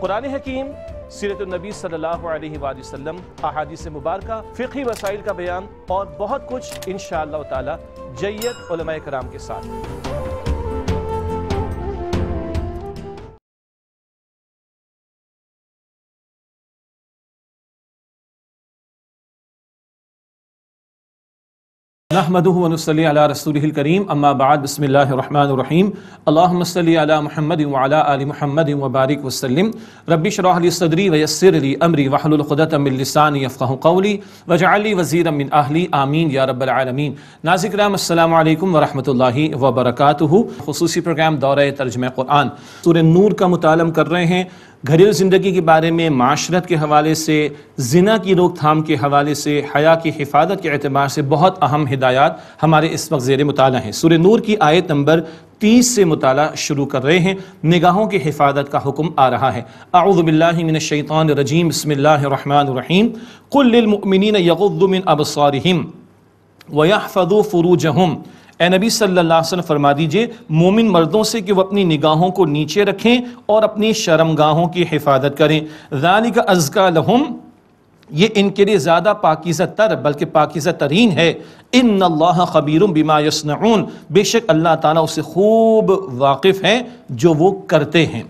कुरान हकीम सीरत नबी सल्लल्लाहु अलैहि वसल्लम अहादीस मुबारक फ़िकी वसाइल का बयान और बहुत कुछ इन शाह जैयत कराम के साथ नहमदनसली रसूल करीम अम्माबाद बसमीम अल्लामसली महमद वाल महमद वबारक वसलम रबी शराहली सदरी वयसरली अमरी वाहलखदतमिलसानी यफ़ा कौली वजाली वज़ी अमिन आहली आमीन या रबालमीन नाजिक्राम अल्लाम वरहमल वबरक खसूस प्रोग्राम दौरे तर्जम क़ुरान सूर नूर का मुतालम कर रहे हैं घरेलू ज़िंदगी के बारे में माशरत के हवाले से जिना की रोकथाम के हवाले से हया की हिफाजत के अतबार से बहुत अहम हिदायत हमारे इस वक्त जेर मुताल हैं सुर नूर की आयत नंबर तीस से मुताल शुरू कर रहे हैं निगाहों की हिफाजत का हुक्म आ रहा है आउज़बिल्लिमिनशैतान रजीम बसमीम कुल्लिन यगुद्दमिन अबसारहिम वयाफ़ू અને நபி સલ્લલ્લાહુ અસલમ ફરમા દીજે મુમિન مردો સે કે વ અપની નિગાહો કો નીચે રખે અને અપની શરમગાહો કી હિફાઝત કરે ઝાનીક અઝકા લહુમ યે ઇન કે લિયે જ્યાદા પાકીસત તર બલકે પાકીસત તરીન હૈ ઇનલ્લાહ ખબીરુ બિમા યસનઉન બેશક અલ્લાહ તઆલા ઉસે ખુબ વાકિફ હૈ જો વો કરતે હૈ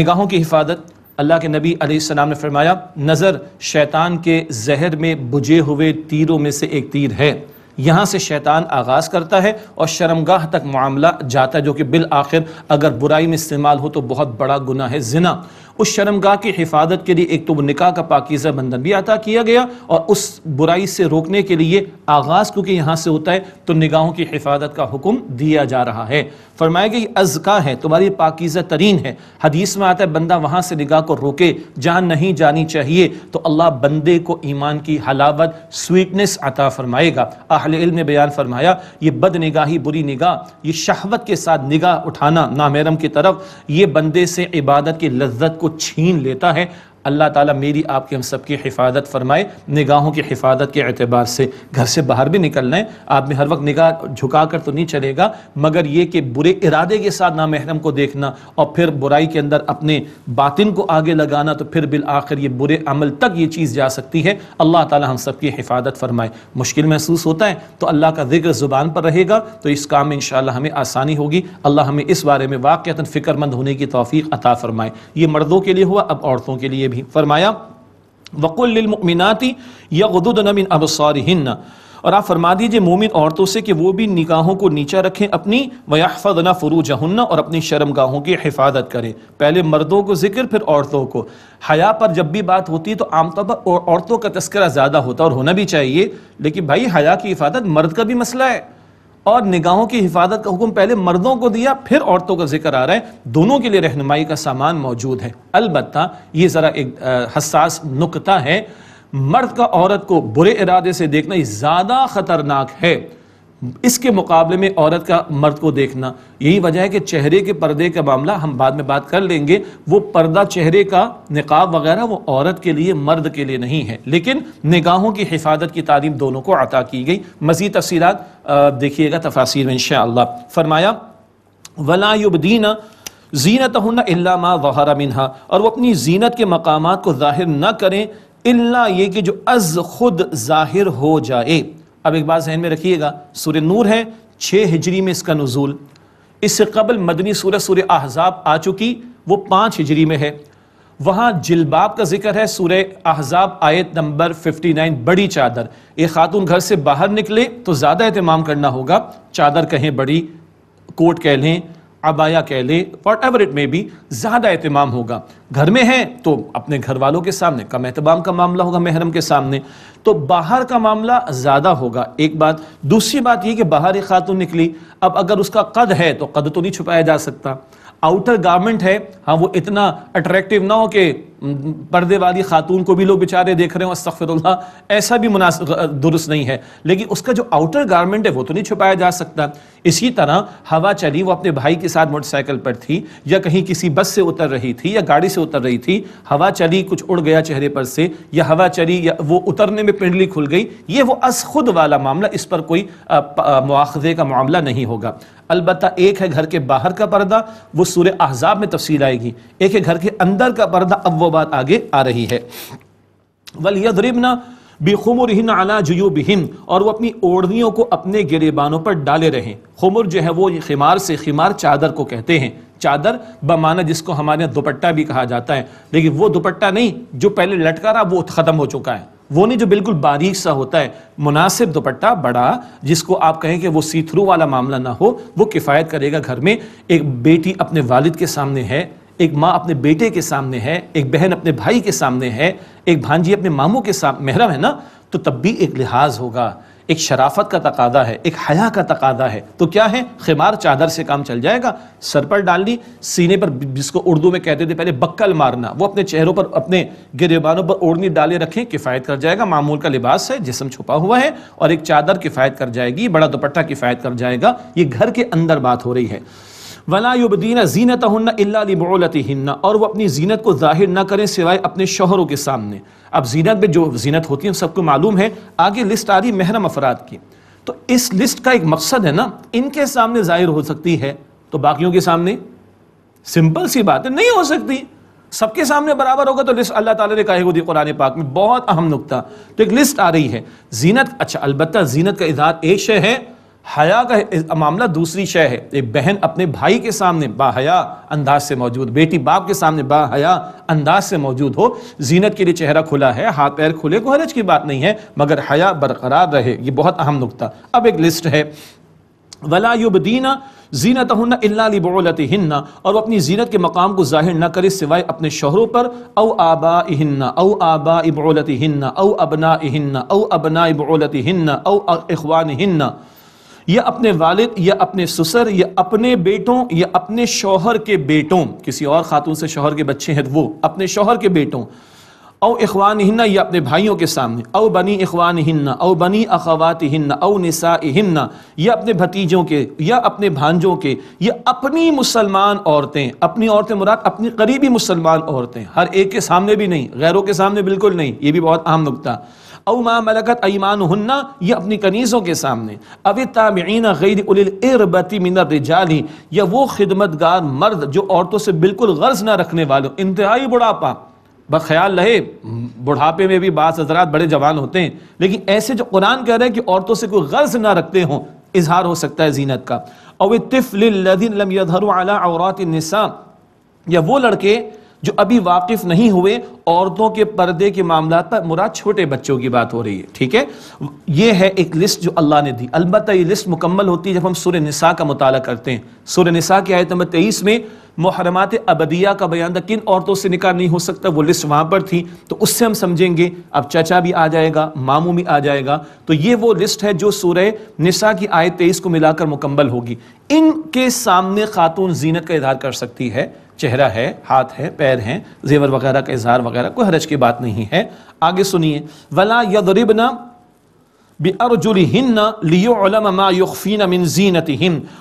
નિગાહો કી હિફાઝત અલ્લાહ કે નબી અલી સલમ ને ફરમાયા નજર શૈતાન કે ઝહદ મે બજે હુએ તીરો મે સે એક તીર હૈ यहाँ से शैतान आगाज़ करता है और शर्मगाह तक मामला जाता है जो कि बिल आखिर अगर बुराई में इस्तेमाल हो तो बहुत बड़ा गुना है जिना उस शर्मगा की हिफाजत के लिए एक तो निकाह का पाकिजा बंधन भी अता किया गया और उस बुराई से रोकने के लिए आगाज़ क्योंकि यहाँ से होता है तो निगाहों की हिफाजत का हुक्म दिया जा रहा है फरमाया अज अजका है तुम्हारी पाकिजा तरीन है हदीस में आता है बंदा वहाँ से निगाह को रोके जहाँ नहीं जानी चाहिए तो अल्लाह बंदे को ईमान की हलावत स्वीटनेस अता फरमाएगा अहल ने बयान फरमाया ये बद निगाही बुरी निगाह ये शहवत के साथ निगाह उठाना नामेरम की तरफ ये बंदे से इबादत की लज्जत को छीन लेता है अल्लाह ताला मेरी आपकी हम सब की हिफाजत फरमाए निगाहों की हिफाजत के अतबार से घर से बाहर भी निकलना है में हर वक्त निगाह झुका कर तो नहीं चलेगा मगर ये कि बुरे इरादे के साथ नामहरम को देखना और फिर बुराई के अंदर अपने बातिन को आगे लगाना तो फिर बिल आखिर ये बुरे अमल तक ये चीज़ जा सकती है अल्लाह ताला हम सब की हिफाजत फरमाए मुश्किल महसूस होता है तो अल्लाह का जिक्र ज़ुबान पर रहेगा तो इस काम में इन हमें आसानी होगी अल्लाह हमें इस बारे में वाक़ता फ़िक्रमंद होने की तोफ़ी अता फ़रमाए ये मर्दों के लिए हुआ अब औरतों के लिए भी भी फरमाया वक़ुलमिनती यदुदनमिन अबसार और आप फरमा दीजिए मोमिन औरतों से कि वो भी निगाहों को नीचा रखें अपनी वयाफ़ना फरू जहन्ना और अपनी शर्मगाहों की हिफाजत करें पहले मर्दों को जिक्र फिर औरतों को हया पर जब भी बात होती है तो आमतौर पर औरतों का तस्करा ज़्यादा होता और होना भी चाहिए लेकिन भाई हया की हिफाजत मर्द का भी मसला है और निगाहों की हिफाजत का हुक्म पहले मर्दों को दिया फिर औरतों का जिक्र आ रहा है दोनों के लिए रहनुमाई का सामान मौजूद है अलबत् ये ज़रा एक हसास नुकता है मर्द का औरत को बुरे इरादे से देखना ज़्यादा ख़तरनाक है इसके मुकाबले में औरत का मर्द को देखना यही वजह है कि चेहरे के पर्दे का मामला हम बाद में बात कर लेंगे वो पर्दा चेहरे का निकाब वगैरह वो औरत के लिए मर्द के लिए नहीं है लेकिन निगाहों की हिफाजत की तालीम दोनों को अता की गई मजीद तफसी देखिएगा तफासिर में इन फरमाया वलायुबदीना जीनत इल्लामा वहरा मिनहा और वो अपनी जीनत के मकाम को ज़ाहिर ना करें इल्ला ये कि जो अज खुद ज़ाहिर हो जाए अब एक बात जहन में रखिएगा सूर्य नूर है छः हिजरी में इसका नजूल इससे कबल मदनी सूरत सूर्य अहजाब आ चुकी वो पाँच हिजरी में है वहाँ जिलबाब का जिक्र है सूर्य अहजाब आयत नंबर 59 बड़ी चादर ये खातून घर से बाहर निकले तो ज़्यादा अहतमाम करना होगा चादर कहें बड़ी कोट कह लें अबाया कह ले whatever it may be ज़्यादा अहतमाम होगा घर में है तो अपने घर वालों के सामने कम अहतमाम का मामला होगा महरम के सामने तो बाहर का मामला ज़्यादा होगा एक बात दूसरी बात यह कि बाहर एक खातून निकली अब अगर उसका कद है तो कद तो नहीं छुपाया जा सकता आउटर गारमेंट है हाँ वो इतना अट्रैक्टिव ना हो कि पर्दे वाली खातून को भी लोग बेचारे देख रहे हो अस्तफ़िरल्ला ऐसा भी मुनास दुरुस्त नहीं है लेकिन उसका जो आउटर गारमेंट है वो तो नहीं छुपाया जा सकता इसी तरह हवा चली वो अपने भाई के साथ मोटरसाइकिल पर थी या कहीं किसी बस से उतर रही थी या गाड़ी से उतर रही थी हवा चली कुछ उड़ गया चेहरे पर से या हवा चली या वो उतरने में पिंडली खुल गई ये वो अस खुद वाला मामला इस पर कोई मुआजे का मामला नहीं होगा अलबत् एक है घर के बाहर का पर्दा वो सूर्य अहजाब में तफसील आएगी एक है घर के अंदर का पर्दा अब वो बात आगे आ रही है वल यदरिबना बेखुमर हिन आला जयूब बिहिन और वो अपनी ओढ़नियों को अपने गिरेबानों पर डाले रहें खुमर जो है वो खिमार से खिमार चादर को कहते हैं चादर बमाना जिसको हमारे यहाँ दुपट्टा भी कहा जाता है लेकिन वो दुपट्टा नहीं जो पहले लटका रहा वो ख़त्म हो चुका है वो नहीं जो बिल्कुल बारीक सा होता है मुनासिब दुपट्टा बड़ा जिसको आप कहें कि वो सी थ्रू वाला मामला ना हो वो किफ़ायत करेगा घर में एक बेटी अपने वालिद के सामने है एक माँ अपने बेटे के सामने है एक बहन अपने भाई के सामने है एक भांजी अपने मामू के सामने महरम है ना तो तब भी एक लिहाज होगा एक शराफत का तकादा है एक हया का तकादा है तो क्या है खिमार चादर से काम चल जाएगा सर पर डालनी सीने पर जिसको उर्दू में कहते थे पहले बक्कल मारना वो अपने चेहरों पर अपने गिरबानों पर ओढ़नी डाले रखें किफ़ायत कर जाएगा मामूल का लिबास है जिसम छुपा हुआ है और एक चादर किफ़ायत कर जाएगी बड़ा दुपट्टा किफ़ायत कर जाएगा ये घर के अंदर बात हो रही है वला जीनत हन्ना और वो अपनी जीनत को जाहिर ना करें सिवाय अपने शोहरों के सामने अब जीनत में जो जीनत होती है सबको मालूम है आगे लिस्ट आ रही महरम अफराद की तो इस लिस्ट का एक मकसद है ना इनके सामने जाहिर हो सकती है तो बाकियों के सामने सिंपल सी बात है नहीं हो सकती सबके सामने बराबर होगा तो लिस्ट अल्लाह ताला ने कहे दी कुरान पाक में बहुत अहम नुकता तो एक लिस्ट आ रही है जीनत अच्छा अलबत्ता जीनत का इजहार एक शय है हया का मामला दूसरी शय है एक बहन अपने भाई के सामने बाहया अंदाज से मौजूद बेटी बाप के सामने बाहया अंदाज से मौजूद हो जीनत के लिए चेहरा खुला है हाथ पैर खुले को हरज की बात नहीं है मगर हया बरकरार रहे ये बहुत अहम नुकता अब एक लिस्ट है वलायुबदीना युबदीना जीनत इलाबोलत हिन्ना और वो अपनी जीनत के मकाम को जाहिर न करे सिवाय अपने शोहरों पर औ आबा हिन्ना औ आबा इबोलत हिन्ना औ अबना हिन्ना औ अबना इबोलत हिन्ना औ अखवान हिन्ना या अपने वालिद या अपने ससुर या अपने बेटों या अपने शोहर के बेटों किसी और खातून से शोहर के बच्चे हैं तो वो अपने शोहर के बेटों औ इखवान हिन्ना या अपने भाइयों के सामने औ बनी इखवान हिन्ना औ बनी अखवात हिन्ना औ निसा हिन्ना या अपने भतीजों के या अपने भांजों के या अपनी मुसलमान औरतें अपनी औरतें मुराद अपनी करीबी मुसलमान औरतें हर एक के सामने भी नहीं गैरों के सामने बिल्कुल नहीं ये भी बहुत अहम नुकता अवमा मलकत ईमान हन्ना यह अपनी कनीज़ों के सामने अब तामीन गैर उलबती मिनर रिजाली या वो खिदमतगार मर्द जो औरतों से बिल्कुल गर्ज ना रखने वालों इंतहाई बुढ़ापा बख्याल रहे बुढ़ापे में भी बास हजरात बड़े जवान होते हैं लेकिन ऐसे जो कुरान कह रहे हैं कि औरतों से कोई गर्ज ना रखते हों इजहार हो सकता है जीनत का और तिफ़िलधर अला औरत या वो लड़के जो अभी वाकिफ नहीं हुए औरतों के पर्दे के मामला पर मुराद छोटे बच्चों की बात हो रही है ठीक है यह है एक लिस्ट जो अल्लाह ने दी अलबत् ये लिस्ट मुकम्मल होती है जब हम सुर निसा का मुताल करते हैं सुर निसा की आयत नंबर तेईस में मुहरमात अबदिया का बयान था किन औरतों से निकाह नहीं हो सकता वो लिस्ट वहां पर थी तो उससे हम समझेंगे अब चाचा भी आ जाएगा मामू भी आ जाएगा तो ये वो लिस्ट है जो सूर्य निशा की आयत तेईस को मिलाकर मुकम्मल होगी इनके सामने खातून जीनत का इधार कर सकती है चेहरा है हाथ है पैर हैं जेवर वगैरह का इजहार वगैरह कोई हरज की बात नहीं है आगे सुनिए वला यदरिबना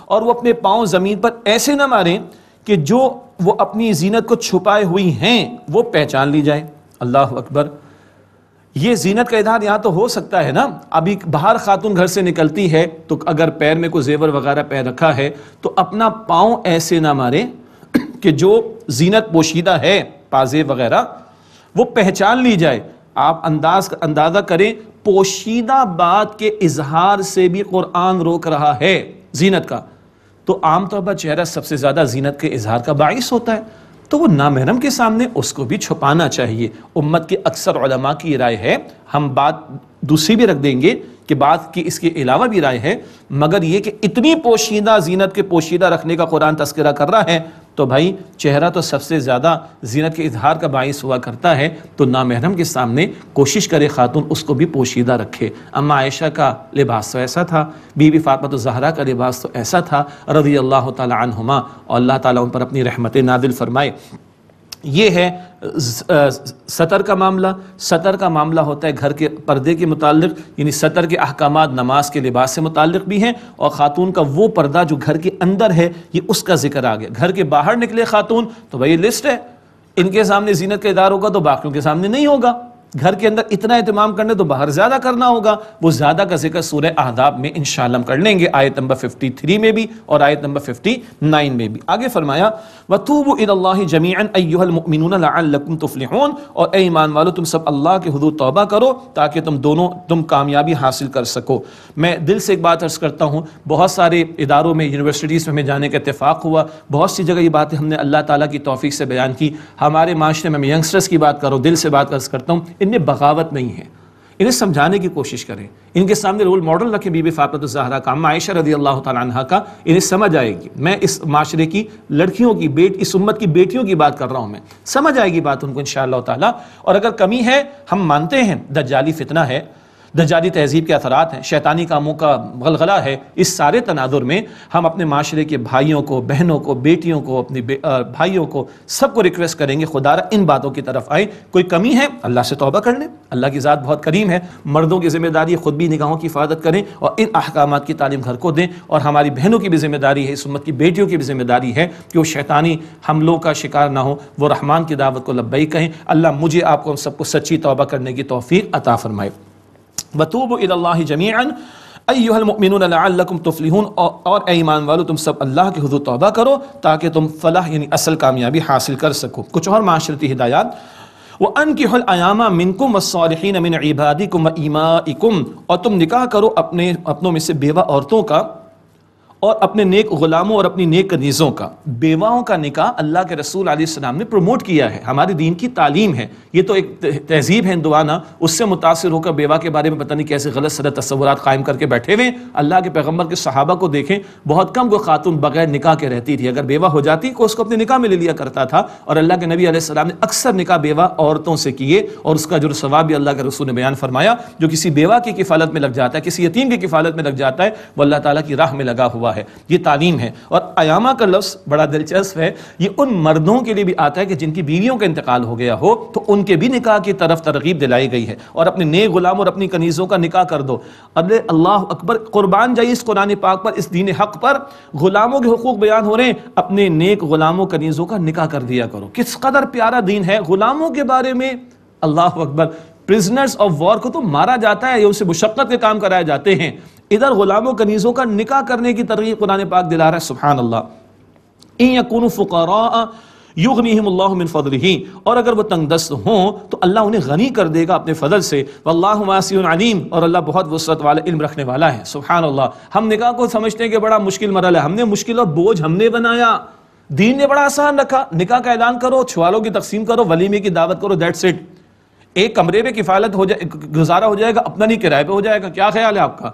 और वो अपने पाँव ज़मीन पर ऐसे ना मारें कि जो वो अपनी जीनत को छुपाए हुई हैं वो पहचान ली जाए अल्लाह अकबर ये जीनत का इधार यहाँ तो हो सकता है ना अभी बाहर खातून घर से निकलती है तो अगर पैर में कोई जेवर वगैरह पैर रखा है तो अपना पाँव ऐसे ना मारे कि जो जीनत पोशीदा है पाजे वगैरह वो पहचान ली जाए आप अंदाज अंदाज़ा करें पोशीदा बात के इजहार से भी कुरान रोक रहा है जीनत का तो आमतौर पर चेहरा सबसे ज़्यादा जीनत के इजहार का बाइस होता है तो वो नामहरम के सामने उसको भी छुपाना चाहिए उम्मत के अक्सर की राय है हम बात दूसरी भी रख देंगे कि बात की इसके अलावा भी राय है मगर ये कि इतनी पोशीदा जीनत के पोशीदा रखने का कुरान तस्करा कर रहा है तो भाई चेहरा तो सबसे ज़्यादा जीनत के इजहार का बायस हुआ करता है तो नामहरम के सामने कोशिश करे खातून उसको भी पोशीदा रखे अम्मा आयशा का लिबास तो ऐसा था बीबी फातमा तो जहरा का लिबास तो ऐसा था रजी अल्लाह तुमा और अल्लाह ताली उन पर अपनी रहमत नादिल फरमाए ये है सतर का मामला सतर का मामला होता है घर के पर्दे के मुतालिक यानी सतर के अहकाम नमाज के लिबास से मुतालिक भी हैं और ख़ातून का वो पर्दा जो घर के अंदर है ये उसका जिक्र आ गया घर के बाहर निकले खातून तो भाई ये लिस्ट है इनके सामने जीनत का इदार होगा तो बाकियों के सामने नहीं होगा घर के अंदर इतना एहतमाम करना तो बाहर ज्यादा करना होगा वो ज्यादा का जिक्र सूर्य आहदाब में इनशाला कर लेंगे आयत नंबर फिफ्टी थ्री में भी और आयत नंबर फिफ्टी नाइन में भी आगे फरमाया वतूब जमीन तुफलिहन और ए ईमान वालो तुम सब अल्लाह के हदू तौबा करो ताकि तुम दोनों तुम कामयाबी हासिल कर सको मैं दिल से एक बात अर्ज करता हूँ बहुत सारे इदारों में यूनिवर्सिटीज़ में हमें जाने का इतफाक़ हुआ बहुत सी जगह ये बातें हमने अल्लाह ताली की तोफ़ी से बयान की हमारे माशरे में यंगस्टर्स की बात करूँ दिल से बात अर्ज करता हूँ इनमें बगावत नहीं है इन्हें समझाने की कोशिश करें इनके सामने रोल मॉडल रखें बीबी फातमत जहरा का अम्मा आयशा रदी अल्लाह तह का इन्हें समझ आएगी मैं इस माशरे की लड़कियों की बेट इस उम्मत की बेटियों की बात कर रहा हूँ मैं समझ आएगी बात उनको इन ताला और अगर कमी है हम मानते हैं दज्जाली फितना है दर्जादी तहजीब के असरात हैं शैतानी कामों का गलगला है इस सारे तनाजुर में हम अपने माशरे के भाइयों को बहनों को बेटियों को अपने बे, भाइयों को सबको रिक्वेस्ट करेंगे खुदारा इन बातों की तरफ आए कोई कमी है अल्लाह से तोबा कर लें अल्लाह की ज़ात बहुत करीम है मर्दों की जिम्मेदारी खुद भी निगाहों की हिफाजत करें और इन अहकाम की तालीम घर को दें और हमारी बहनों की भी जिम्मेदारी है इस उम्मत की बेटियों की भी जिम्मेदारी है कि वो शैतानी हमलों का शिकार ना हो वो रहमान की दावत को लब्बई कहें अल्लाह मुझे आपको हम सबको सच्ची तोबा करने की तोफ़ी अता फरमाए वतूब इल्लाह जमीन अयमिन तुफलिहून और ए ईमान वालो तुम सब अल्लाह के हजू तोबा करो ताकि तुम फलाह यानी असल कामयाबी हासिल कर सको कुछ और माशरती हिदायत व अन की मिनकुम वसालहन मिन इबादी कुम ईमा और तुम निकाह करो अपने अपनों में से बेवा औरतों का और अपने नेक गुलामों और अपनी नेक कनीज़ों का बेवाओं का निकाह अल्लाह के रसूल आसमाम ने प्रमोट किया है हमारे दीन की तालीम है ये तो एक तहजीब है हिंदवाना उससे मुतासर होकर बेवा के बारे में पता नहीं कैसे गलत सदर तस्वूर कायम करके बैठे हुए अल्लाह के पैगम्बर के सहाबा को देखें बहुत कम वो खातून बगैर निकाह के रहती थी अगर बेवा हो जाती तो उसको अपने निका में ले लिया करता था और अल्लाह के नबी आसमाम ने अक्सर निका बेवा औरतों से किए और उसका जो स्वाब भी अल्लाह के रसूल ने बयान फरमाया जो किसी बेवा की किफालत में लग जाता है किसी यतीम की किफालत में लग जाता है वो अल्लाह ताली की राह में लगा हुआ है ये तालीम है और अयामा का लफ्ज़ बड़ा दिलचस्प है ये उन मर्दों के लिए भी आता है कि जिनकी बीवियों का इंतकाल हो गया हो तो उनके भी निकाह की तरफ तरगीब दिलाई गई है और अपने नए गुलाम और अपनी कनीज़ों का निकाह कर दो अरे अल्लाह अकबर कुर्बान जाइए इस कुरान पाक पर इस दीन हक पर गुलामों के हकूक़ बयान हो रहे हैं अपने नेक गुलामों कनीज़ों का निकाह कर दिया करो किस कदर प्यारा दीन है गुलामों के बारे में अल्लाह अकबर प्रिजनर्स ऑफ वॉर को तो मारा जाता है या उसे मुशक्क़त के काम कराए जाते हैं इधर गुलामों कनीज़ों का निकाह करने की तरगीब कुरान पाक दिला रहा है सुबहान अल्लाह इन और अगर वो तंगदस्त हों तो अल्लाह उन्हें गनी कर देगा अपने फजल से वल्लासीम और अल्लाह बहुत वसरत वाला इल्म रखने वाला है सुबहान अल्लाह हम निकाह को समझते हैं कि बड़ा मुश्किल मरल है हमने मुश्किल और बोझ हमने बनाया दीन ने बड़ा आसान रखा निकाह का ऐलान करो छुआलों की तकसीम करो वलीमे की दावत करो दैट्स इट एक कमरे में किफालत हो जाए गुजारा हो जाएगा अपना नहीं किराए पे हो जाएगा क्या ख्याल है आपका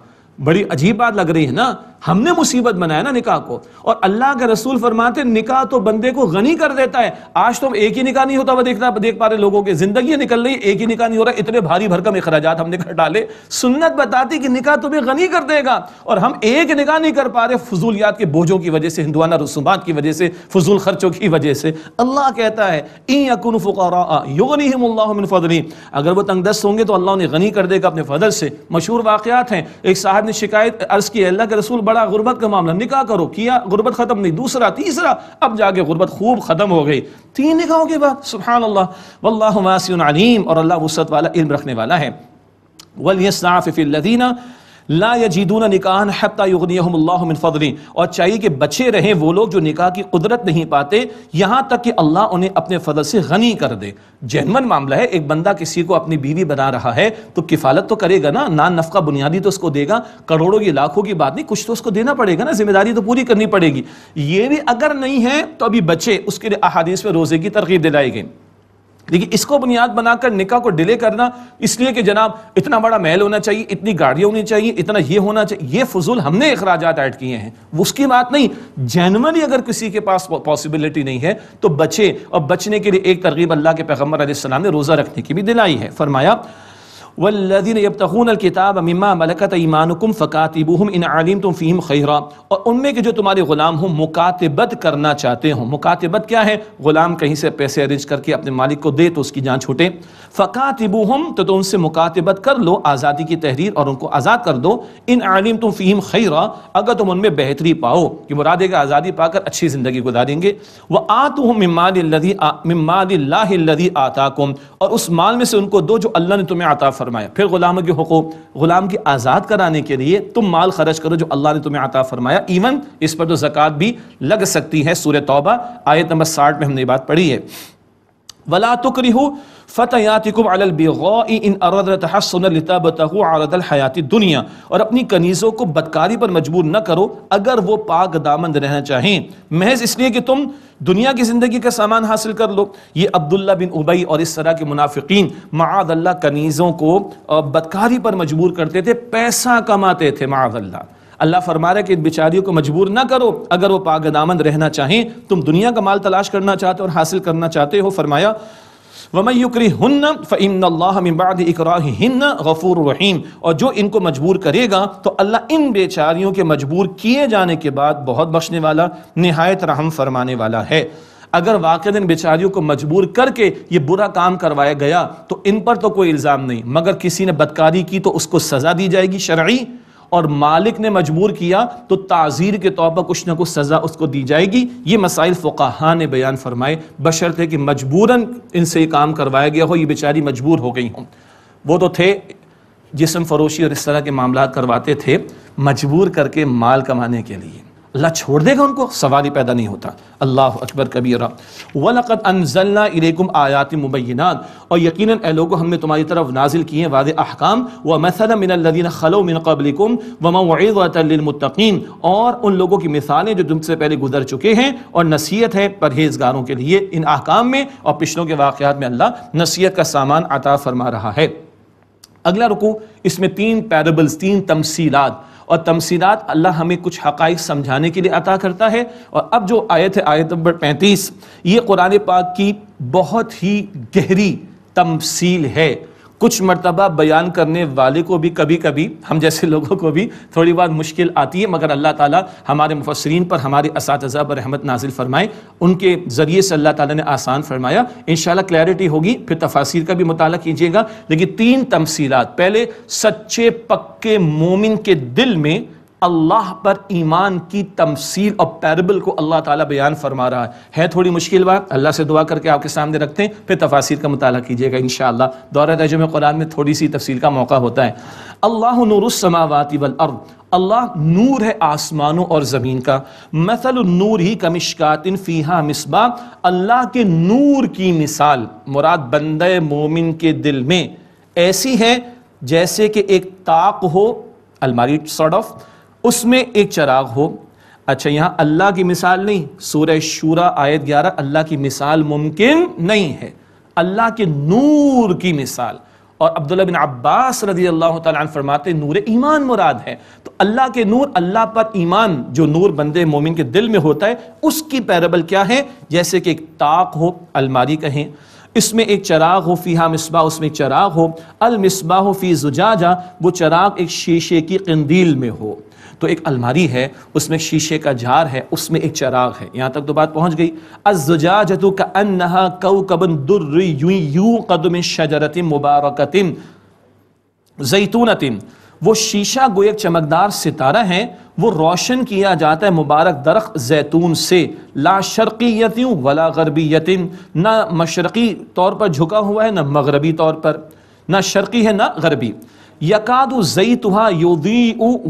बड़ी अजीब बात लग रही है ना हमने मुसीबत बनाया ना निकाह को और अल्लाह के रसूल फरमाते निकाह तो बंदे को गनी कर देता है आज तो हम एक ही निकाह नहीं होता वह देखना देख पा रहे लोगों के जिंदगी निकल रही एक ही निकाह नहीं हो रहा इतने भारी भरकम अखराज हमने कर डाले सुन्नत बताती कि निकाह तुम्हें गनी कर देगा और हम एक निकाह नहीं कर पा रहे फजूलियात के बोझों की वजह से हिंदुआना रसूमात की वजह से फजूल खर्चों की वजह से अल्लाह कहता है ई अकुन फुकारा अगर वो तंगदस्त होंगे तो अल्लाह उन्हें गनी कर देगा अपने फजल से मशहूर वाकत हैं एक साहब ने शिकायत अर्ज की अल्लाह के रसूल बड़ा गुर्बत का मामला निकाह करो किया गुर्बत ख़त्म नहीं दूसरा तीसरा अब जाके गुर्बत खूब ख़त्म हो गई तीन निकाहों के बाद सुबहान अल्लाह वल्लासी अलीम और अल्लाह वसत वाला इल्म रखने वाला है वलियसाफ़िफ़ीना ला यजीदून निकाहन हत्ता युगनियमिन फ़दली और चाहिए कि बचे रहें वो लोग जो निकाह की कुदरत नहीं पाते यहाँ तक कि अल्लाह उन्हें अपने फजल से गनी कर दे जहनमन मामला है एक बंदा किसी को अपनी बीवी बना रहा है तो किफालत तो करेगा ना ना नफका बुनियादी तो उसको देगा करोड़ों की लाखों की बात नहीं कुछ तो उसको देना पड़ेगा ना जिम्मेदारी तो पूरी करनी पड़ेगी ये भी अगर नहीं है तो अभी बचे उसके लिए अहादीस में रोज़े की तरकीब दिलाई गई लेकिन इसको बुनियाद बनाकर निका को डिले करना इसलिए कि जनाब इतना बड़ा महल होना चाहिए इतनी गाड़ियां होनी चाहिए इतना ये होना चाहिए ये फजूल हमने अखराज ऐड किए हैं उसकी बात नहीं जैनवनली अगर किसी के पास पॉसिबिलिटी नहीं है तो बचे और बचने के लिए एक तरगीब अल्लाह के पैगम्बर ने रोज़ा रखने की भी दिलाई है फरमाया वल्लिन यबतून किताब मम्मा मलकत ईमानकुम फ़कातिबूम इन आलिम तुम फ़ीम खैरा और उनमें के जो तुम्हारे ग़ुलाम हों मुकातबत करना चाहते हों मुकातबत क्या है ग़ुलाम कहीं से पैसे अरेंज करके अपने मालिक को दे तो उसकी जान छूटे फ़कातिबूम तो, तो उनसे मुकातबत कर लो आज़ादी की तहरीर और उनको आज़ाद कर दो इन आलिम तुम फ़ीम खैरा अगर तुम उनमें बेहतरी पाओ कि मुरादे का आज़ादी पाकर अच्छी ज़िंदगी गुजारेंगे वह आतु मम्मादी मम्मादी आता और उस माल में से उनको दो जो अल्लाह ने तुम्हें आता फरमाया फिर गुलाम के हकूक गुलाम की आज़ाद कराने के लिए तुम माल खर्च करो जो अल्लाह ने तुम्हें आता फरमाया इवन इस पर तो ज़क़़त भी लग सकती है सूर्य तौबा आयत नंबर साठ में हमने बात पढ़ी है वला तुकरी फ़तयातिकुम दुनिया और अपनी कनीज़ों को बदकारी पर मजबूर न करो अगर वो पाक दामंद रहना चाहें महज इसलिए कि तुम दुनिया की ज़िंदगी का सामान हासिल कर लो ये अब्दुल्ला बिन उबई और इस तरह के मुनाफिकीन मादल्ला कनीज़ों को बदकारी पर मजबूर करते थे पैसा कमाते थे मादल्ला अल्लाह फरमा रहे कि इन बेचारियों को मजबूर ना करो अगर वो पागदामंद रहना चाहें तुम दुनिया का माल तलाश करना चाहते हो और हासिल करना चाहते हो फरमाया वमयुक्रिहन्न फ़इन्नल्लाह इकराहिन्न रहीम और जो इनको मजबूर करेगा तो अल्लाह इन बेचारियों के मजबूर किए जाने के बाद बहुत बख्शने वाला नहायत रहम फरमाने वाला है अगर वाक इन बेचारियों को मजबूर करके ये बुरा काम करवाया गया तो इन पर तो कोई इल्ज़ाम नहीं मगर किसी ने बदकारी की तो उसको सज़ा दी जाएगी शरा और मालिक ने मजबूर किया तो ताज़ीर के तौर पर कुछ ना कुछ सज़ा उसको दी जाएगी ये मसाइल फ़ुकाहा ने बयान फरमाए बशर्ते कि मजबूरन इनसे काम करवाया गया हो ये बेचारी मजबूर हो गई हों वो तो थे जिसम फरोशी और इस तरह के मामला करवाते थे मजबूर करके माल कमाने के लिए अल्लाह छोड़ देगा उनको सवाल ही पैदा नहीं होता अल्लाह अकबर कबीरा वलकत अनजल्ला इलेकुम आयात मुबैनात और यकीन लोगों हमने तुम्हारी तरफ नाजिल किए वाद अहकाम व मसल मिनदीन खलो मिन कबलिकुम वमतलमतकीन और उन लोगों की मिसालें जो तुमसे पहले गुजर चुके हैं और नसीहत है परहेजगारों के लिए इन अहकाम में और पिछलों के वाक़ात में अल्लाह नसीहत का सामान अता फरमा रहा है अगला रुकू इसमें तीन पैरबल्स तीन तमसीलात और तमसीलात अल्लाह हमें कुछ हक़ समझाने के लिए अता करता है और अब जो आयत है आयत नंबर पैंतीस ये कुरान पाक की बहुत ही गहरी तमसील है कुछ मरतबा बयान करने वाले को भी कभी कभी हम जैसे लोगों को भी थोड़ी बहुत मुश्किल आती है मगर अल्लाह ताला हमारे मुफसरीन पर हमारे इस पर रहमत नाजिल फरमाए उनके ज़रिए से अल्लाह ताला ने आसान फरमाया इन क्लैरिटी होगी फिर तफासिर का भी मुताल कीजिएगा लेकिन तीन तमसीलात पहले सच्चे पक्के मोमिन के दिल में अल्लाह पर ईमान की तमसील और पैरबल को अल्लाह ताला बयान फरमा रहा है है थोड़ी मुश्किल बात अल्लाह से दुआ करके आपके सामने रखते हैं फिर तफासिर का मुताल कीजिएगा इन शाह शौर तजुम कुरान में थोड़ी सी तफसील का मौका होता है अल्लाह नूरसमावाती वल अर्द अल्लाह नूर है आसमानों और ज़मीन का मसल नूर ही कमिश्कातिन फ़ीहा मिसबा अल्लाह के नूर की मिसाल मुराद बंद मोमिन के दिल में ऐसी है जैसे कि एक ताक हो अलमारी सॉर्ट ऑफ उसमें एक चराग हो अच्छा यहां अल्लाह की मिसाल नहीं सूर्य शूरा आयत ग्यारह अल्लाह की मिसाल मुमकिन नहीं है अल्लाह के नूर की मिसाल और अब्दुल्ला बिन अब्बास रजी अल्लाह फरमाते नूर ईमान मुराद है तो अल्लाह के नूर अल्लाह पर ईमान जो नूर बंदे मोमिन के दिल में होता है उसकी पैरबल क्या है जैसे कि एक ताक हो अलमारी कहें इसमें एक चराग हो फ़ी मिसबा उसमें एक चराग हो अलमिसबा हो फ़ी जुजाजा वो चराग एक शीशे की कंदील में हो तो एक अलमारी है उसमें शीशे का जार है उसमें एक चराग है यहाँ तक तो बात पहुँच गई अजुजा जतु का अनहा कबन दुर यूं कदम शजरतिम मुबारकतिम जैतूनतिम वो शीशा गो एक चमकदार सितारा है वो रोशन किया जाता है मुबारक दरख जैतून से ला शर्कीतियों वला गरबीतिन ना मशरक़ी तौर पर झुका हुआ है ना मगरबी तौर पर ना शर्की है ना गरबी यकादु जई तुहा योदी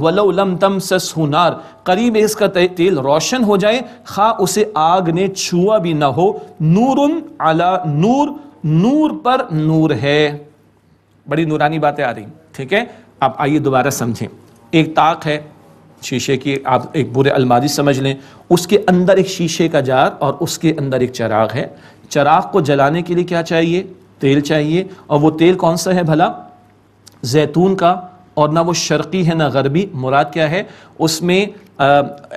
वलम तम सस हुनार करीब इसका तेल रोशन हो जाए खा उसे आग ने छुआ भी ना हो नूरुन अला नूर नूर पर नूर है बड़ी नूरानी बातें आ रही ठीक है आप आइए दोबारा समझें एक ताक है शीशे की आप एक बुरे अलमारी समझ लें उसके अंदर एक शीशे का जार और उसके अंदर एक चराग है चराग को जलाने के लिए क्या चाहिए तेल चाहिए और वो तेल कौन सा है भला जैतून का और ना वो शर्की है ना गरबी मुराद क्या है उसमें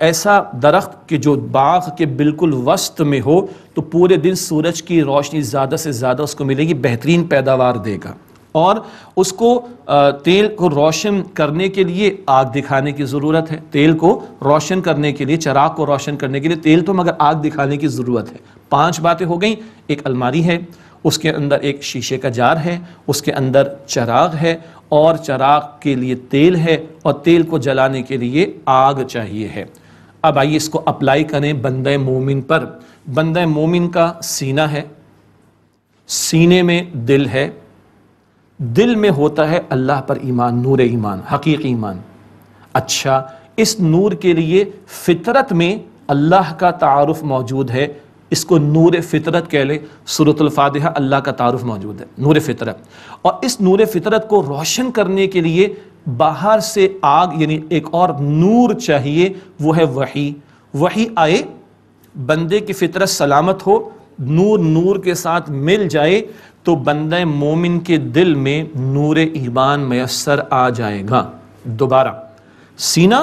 ऐसा दरख्त कि जो बाग के बिल्कुल वस्त में हो तो पूरे दिन सूरज की रोशनी ज़्यादा से ज़्यादा उसको मिलेगी बेहतरीन पैदावार देगा और उसको तेल को रोशन करने के लिए आग दिखाने की ज़रूरत है तेल को रोशन करने के लिए चराग को रोशन करने के लिए तेल तो मगर आग दिखाने की ज़रूरत है पांच बातें हो गई एक अलमारी है उसके अंदर एक शीशे का जार है उसके अंदर चराग है और चराग के लिए तेल है और तेल को जलाने के लिए आग चाहिए है अब आइए इसको अप्लाई करें बंद मोमिन पर बंद मोमिन का सीना है सीने में दिल है दिल में होता है अल्लाह पर ईमान नूर ईमान हकीकी ईमान अच्छा इस नूर के लिए फितरत में अल्लाह का तारफ़ मौजूद है इसको नूर फितरत कह ले सूरतलफ़ातहा अल्लाह का तारफ़ मौजूद है नूर फितरत और इस नूर फितरत को रोशन करने के लिए बाहर से आग यानी एक और नूर चाहिए वो है वही वही आए बंदे की फितरत सलामत हो नूर नूर के साथ मिल जाए तो बंदे मोमिन के दिल में नूर ईमान मैसर आ जाएगा दोबारा सीना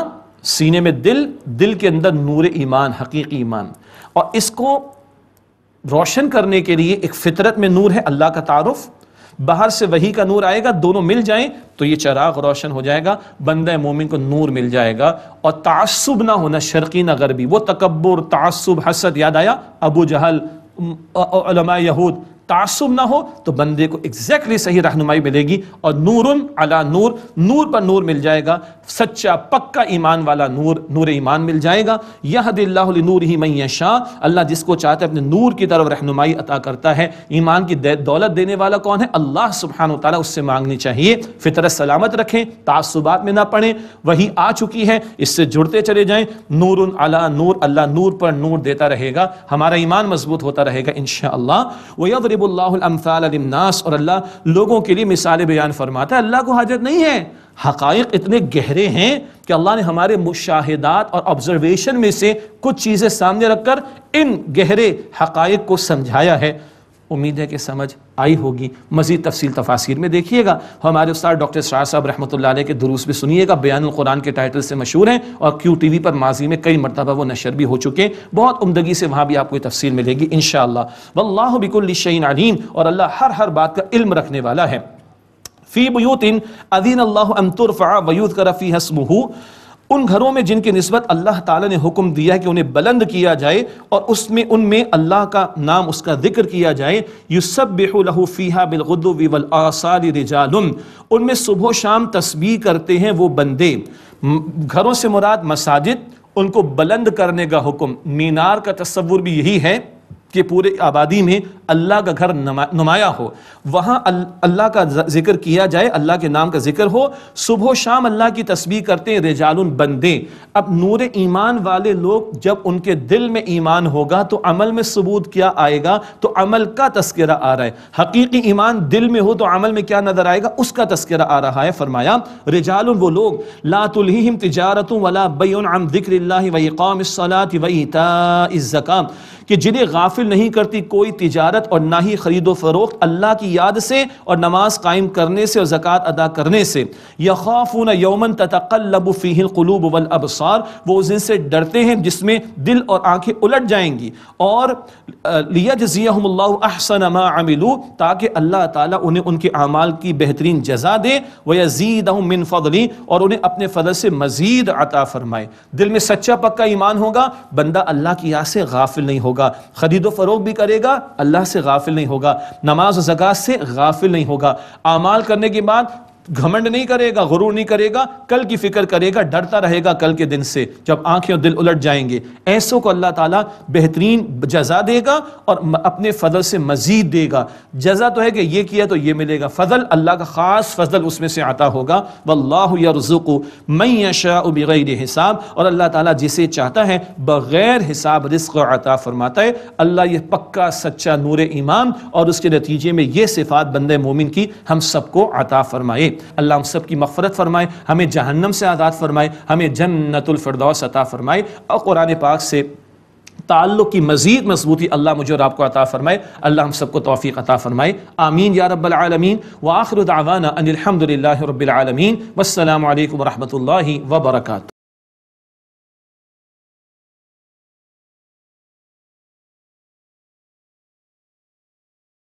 सीने में दिल दिल के अंदर नूर ईमान हकीकी ईमान और इसको रोशन करने के लिए एक फितरत में नूर है अल्लाह का तारफ़ बाहर से वही का नूर आएगा दोनों मिल जाएं तो ये चराग रोशन हो जाएगा बंद मोमिन को नूर मिल जाएगा और तासुब ना होना शर्की ना गरबी वो तकबर तासुब हसद याद आया अबू जहल यहूद तासुब ना हो तो बंदे को एग्जैक्टली exactly सही रहनुमाई मिलेगी और नूरन अला नूर नूर पर नूर मिल जाएगा सच्चा पक्का ईमान वाला नूर नूर ईमान मिल जाएगा यह दिल्ला नूर ही मैं शाह अल्लाह जिसको चाहते अपने नूर की तरफ रहनुमाई अता करता है ईमान की दौलत देने वाला कौन है अल्लाह सुबहान तला उससे मांगनी चाहिए फितरत सलामत रखें तासुबात में ना पड़ें वही आ चुकी है इससे जुड़ते चले जाएं नूर अला नूर अल्लाह नूर पर नूर देता रहेगा हमारा ईमान मजबूत होता रहेगा इन शाह यदरबल्लामसालनास और अल्लाह लोगों के लिए मिसाल बयान फरमाता है अल्लाह को हाजत नहीं है हकाइक इतने गहरे हैं कि अल्लाह ने हमारे मुशाहदात और ऑब्जर्वेशन में से कुछ चीज़ें सामने रखकर इन गहरे हक़ को समझाया है उम्मीद है कि समझ आई होगी मज़ीद तफसील तफासिर में देखिएगा हमारे उस्ताद डॉक्टर शाह साहब रहमत के दुरूस भी सुनिएगा बयान कुरान के टाइटल से मशहूर हैं और क्यू टी वी पर माजी में कई मरतबा वो नशर भी हो चुके हैं बहुत उमदगी से वहाँ भी आपको तफसील मिलेगी इन शल्ला बिकुल्लिशन अलीम और अल्लाह हर हर बात का इल्म रखने वाला है फ़ी बयूतिन अदीन अल्लाह अमतुरफ़ा वयूद करफ़ी हसमहू उन घरों में जिनकी नस्बत अल्लाह ताला ने हुक्म दिया है कि उन्हें बुलंद किया जाए और उसमें उनमें अल्लाह का नाम उसका जिक्र किया जाए युसब बेहू फ़ीहा बिलगुदल आसार रिजाल उनमें सुबह शाम तस्बी करते हैं वो बंदे घरों से मुराद मसाजिद उनको बुलंद करने का हुक्म मीनार का तस्वुर भी यही है कि पूरे आबादी में अल्लाह का घर नुमाया हो वहाँ अल्लाह का जिक्र किया जाए अल्लाह के नाम का जिक्र हो सुबह शाम अल्लाह की तस्वीर करते हैं रेजाल बंदे अब नूर ईमान वाले लोग जब उनके दिल में ईमान होगा तो अमल में सबूत क्या आएगा तो अमल का तस्करा आ रहा है हकीकी ईमान दिल में हो तो अमल में क्या नजर आएगा उसका तस्करा आ रहा है फरमाया रेजाल वो लोग लातुलहिम तजारत वला बन जिक्र वक़ाम सलात वही कि जिन्हें गाफिल नहीं करती कोई तजारत इबादत और ना ही खरीदो फरोख्त अल्लाह की याद से और नमाज कायम करने से और ज़क़़त अदा करने से यखाफून यौमन ततकल्लबु फ़ीहिल क़ुलूब वल अबसार वो उस दिन से डरते हैं जिसमें दिल और आंखें उलट जाएंगी और लिया जजियाल्लाह अहसन अमिलू ताकि अल्लाह ताला उन्हें उनके अमाल की बेहतरीन जजा दे व यजीद मिन फ़दली और उन्हें अपने फ़दल से मज़ीद अता फ़रमाए दिल में सच्चा पक्का ईमान होगा बंदा अल्लाह की याद से गाफिल नहीं होगा खरीदो फ़रोग भी करेगा अल्लाह से गाफिल नहीं होगा नमाज और से गाफिल नहीं होगा आमाल करने के बाद घमंड नहीं करेगा गुरूर नहीं करेगा कल की फिक्र करेगा डरता रहेगा कल के दिन से जब आंखें और दिल उलट जाएंगे ऐसों को अल्लाह ताला बेहतरीन जजा देगा और अपने फजल से मजीद देगा जजा तो है कि ये किया तो ये मिलेगा फजल अल्लाह का ख़ास फजल उसमें से आता होगा वल्लाह यरजुक मई यशाबैर हिसाब और अल्लाह ताला जिसे चाहता है बग़ैर हिसाब रिस्क अता फरमाता है अल्लाह यह पक्का सच्चा नूर ईमान और उसके नतीजे में ये सिफात बंद मोमिन की हम सबको अता फरमाए अल्लाह हम सब की मफफरत फरमाए हमें जहन्नम से आज़ाद फरमाए हमें जन्नतफरदौस अता फरमाए और कुरान पाक से ताल्लुक़ की मज़ीद मजबूती अल्लाह मुझे और आपको अता फ़रमाए अल्लाह हम सबको तोफ़ी अता फ़रमाए आमीन या रबालमीन व आखिर दावाना अनिलहमदिल्ला वसलम वरहमल वबरकू